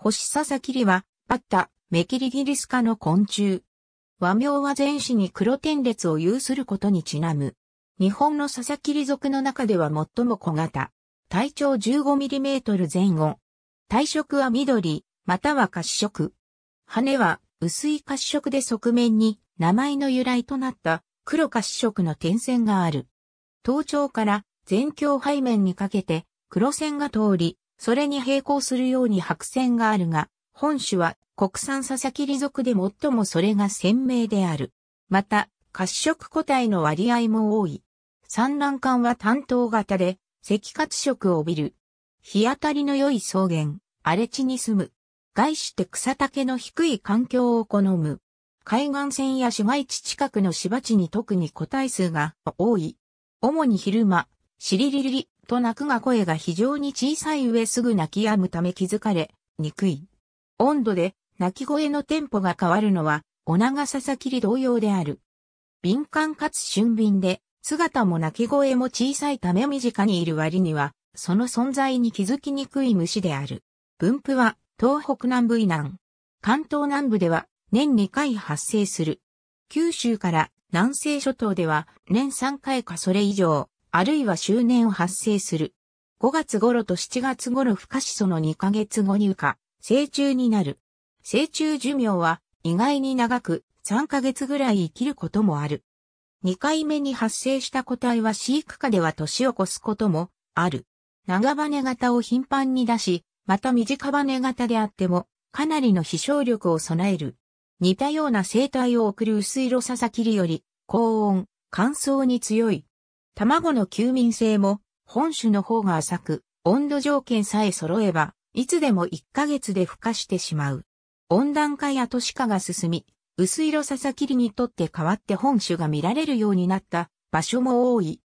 星ササキリは、バッタ、メキリギリス科の昆虫。和名は全種に黒点列を有することにちなむ。日本のササキリ族の中では最も小型。体長1 5トル前後。体色は緑、または褐色。羽は薄い褐色で側面に名前の由来となった黒褐色の点線がある。頭頂から全鏡背面にかけて黒線が通り、それに並行するように白線があるが、本種は国産ササキリ属で最もそれが鮮明である。また、褐色個体の割合も多い。産卵管は担頭型で、赤褐色を帯びる。日当たりの良い草原、荒れ地に住む。外して草丈の低い環境を好む。海岸線や市街地近くの芝地に特に個体数が多い。主に昼間、シリリリリ、と泣くが声が非常に小さい上すぐ泣き止むため気づかれ、にくい。温度で、泣き声のテンポが変わるのは、お長ささきり同様である。敏感かつ俊敏で、姿も泣き声も小さいため身近にいる割には、その存在に気づきにくい虫である。分布は、東北南部以南。関東南部では、年2回発生する。九州から南西諸島では、年3回かそれ以上。あるいは周年を発生する。5月頃と7月頃孵化しその2ヶ月後に羽化、成虫になる。成虫寿命は意外に長く3ヶ月ぐらい生きることもある。2回目に発生した個体は飼育下では年を越すこともある。長羽型を頻繁に出し、また短羽型であってもかなりの飛翔力を備える。似たような生態を送る薄色ササキリより高温、乾燥に強い卵の休眠性も本種の方が浅く、温度条件さえ揃えば、いつでも1ヶ月で孵化してしまう。温暖化や都市化が進み、薄色ササキリにとって代わって本種が見られるようになった場所も多い。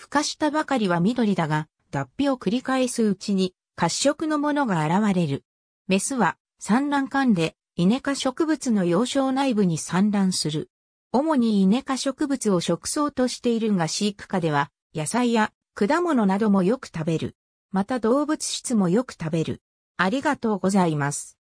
孵化したばかりは緑だが、脱皮を繰り返すうちに褐色のものが現れる。メスは産卵管でイネ科植物の幼少内部に産卵する。主にイネ科植物を食草としているが飼育下では野菜や果物などもよく食べる。また動物質もよく食べる。ありがとうございます。